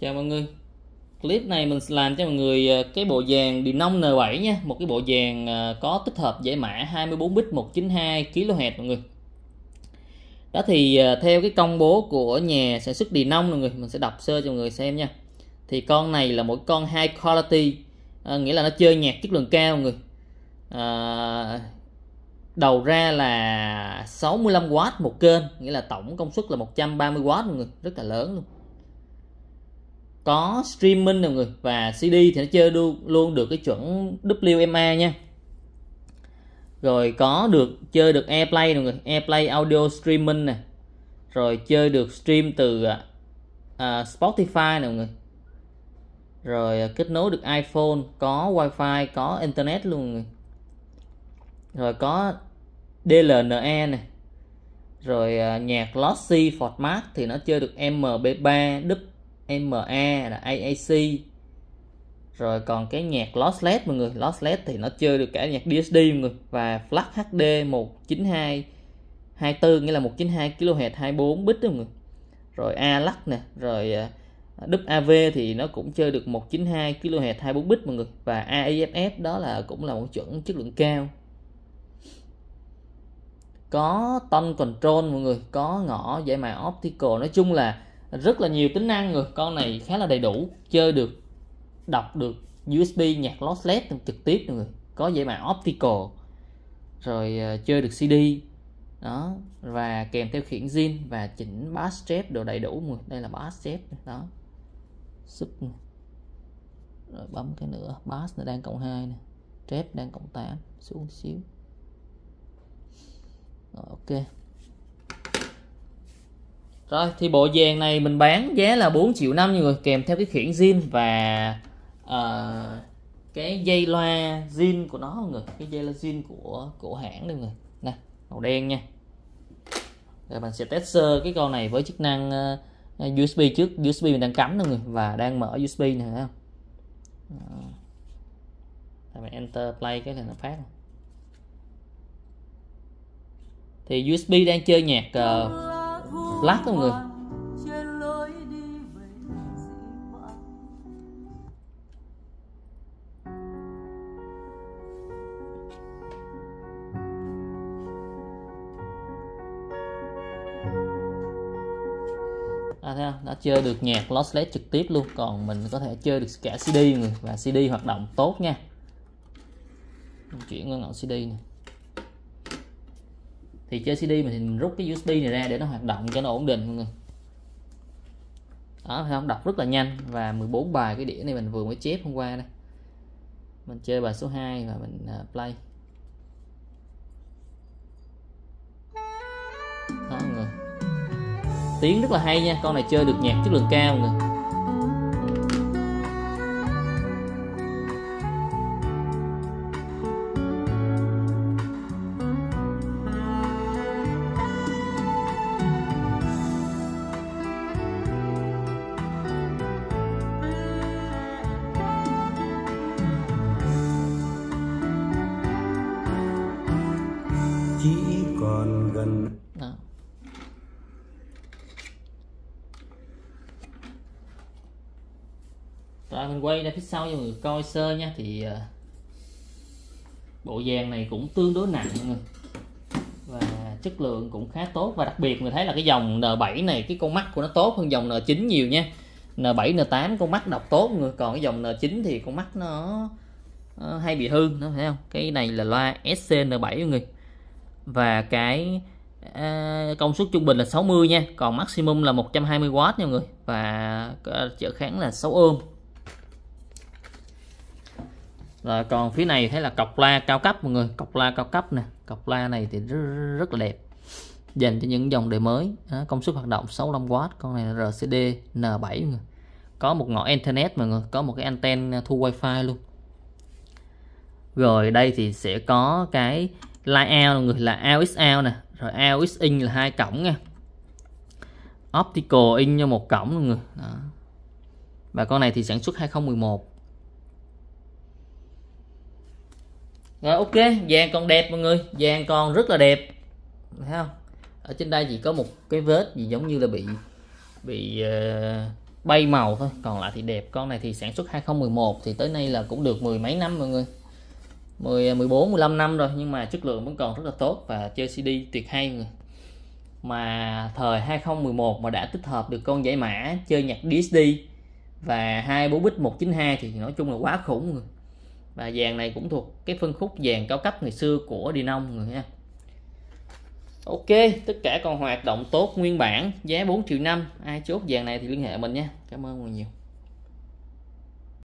chào mọi người clip này mình làm cho mọi người ờ, cái bộ dàn Denom N7 nha một cái bộ dàn ờ, có tích hợp giải mã 24 bit 192 kHz mọi người đó thì ờ, theo cái công bố của nhà sản xuất đi Denom mọi người mình sẽ đọc sơ cho mọi người xem nha thì con này là mỗi con high quality nghĩa là nó chơi nhạc chất lượng cao mọi người à, đầu ra là 65W một kênh nghĩa là tổng công suất là 130W mọi người rất là lớn luôn có streaming nè mọi người và CD thì nó chơi luôn, luôn được cái chuẩn WMA nha rồi có được chơi được AirPlay nè mọi người AirPlay audio streaming nè rồi chơi được stream từ uh, Spotify nè mọi người rồi uh, kết nối được iPhone có wifi có internet luôn mọi người rồi có DLNE nè rồi uh, nhạc lossy format thì nó chơi được MP3 MA là AAC rồi còn cái nhạc lossless mọi người lossless thì nó chơi được cả nhạc DSD mọi người và FLAC HD 192 24 nghĩa là 192 kHz 24 bit đó mọi người rồi ALUX nè rồi à, AV thì nó cũng chơi được 192 kHz 24 bit mọi người và AEFF đó là cũng là một chuẩn chất lượng cao có tone control mọi người có ngõ giải mã optical nói chung là rất là nhiều tính năng rồi con này khá là đầy đủ chơi được đọc được USB nhạc lossless trực tiếp người có dây mã optical rồi uh, chơi được CD đó và kèm theo khiển zin và chỉnh bass strap đồ đầy đủ người đây là bass strap đó sub rồi bấm cái nữa bass nó đang cộng 2 nè strap đang cộng 8 xuống xíu rồi ok rồi thì bộ vàng này mình bán giá là 4 triệu năm nha người kèm theo cái khiển zin và uh, cái dây loa zin của nó người cái dây loa zin của của hãng đây người nè màu đen nha rồi mình sẽ test sơ cái con này với chức năng uh, ờ, ờ, USB trước USB mình đang cắm đâu người và đang mở USB này thấy không rồi mình enter play cái là nó phát thì USB đang chơi nhạc uh, lát thôi mọi người À, thấy không? đã chơi được nhạc lossless trực tiếp luôn còn mình có thể chơi được cả CD người và CD hoạt động tốt nha chuyển qua ngọn CD này thì chơi CD mình thì mình rút cái USB này ra để nó hoạt động cho nó ổn định mọi người đó không đọc rất là nhanh và 14 bài cái đĩa này mình vừa mới chép hôm qua đây mình chơi bài số 2 và mình à, play đó mọi người tiếng rất là hay nha con này chơi được nhạc chất lượng cao mọi người chỉ còn gần Đó. Rồi mình quay ra phía sau cho mọi người coi sơ nha thì ờ, bộ vàng này cũng tương đối nặng và chất lượng cũng khá tốt và đặc biệt mình thấy là cái dòng N7 này cái con mắt của nó tốt hơn dòng N9 nhiều nha N7 N8 con mắt đọc tốt người còn cái dòng N9 thì con mắt nó, nó hay bị hư nó thấy không cái này là loa SCN7 người và cái à, công suất trung bình là 60 nha còn maximum là 120W nha mọi người và trở kháng là 6 ôm rồi còn phía này thấy là cọc la cao cấp mọi người cọc la cao cấp nè cọc la này thì rất, rất là đẹp dành cho những dòng đời mới à, công suất hoạt động 65W con này là RCD N7 mọi người. có một ngõ internet mọi người có một cái anten à, thu wifi luôn rồi đây thì sẽ có cái line out là người là AOXL nè rồi AOX in là hai cổng nha optical in cho một cổng luôn người đó. và con này thì sản xuất 2011 rồi ok vàng còn đẹp mọi người vàng còn rất là đẹp thấy không ở trên đây chỉ có một cái vết gì giống như là bị bị uh, bay màu thôi còn lại thì đẹp con này thì sản xuất 2011 thì tới nay là cũng được mười mấy năm mọi người 10 14 15 năm rồi nhưng mà chất lượng vẫn còn rất là tốt và chơi CD tuyệt hay người mà thời 2011 mà đã tích hợp được con giải mã chơi nhạc DSD và hai bố bích 192 thì nói chung là quá khủng người và dàn này cũng thuộc cái phân khúc dàn cao cấp ngày xưa của Denon người ha Ok, tất cả còn hoạt động tốt nguyên bản, giá 4 triệu 5. Ai chốt dàn này thì liên hệ mình nha. Cảm ơn mọi người nhiều.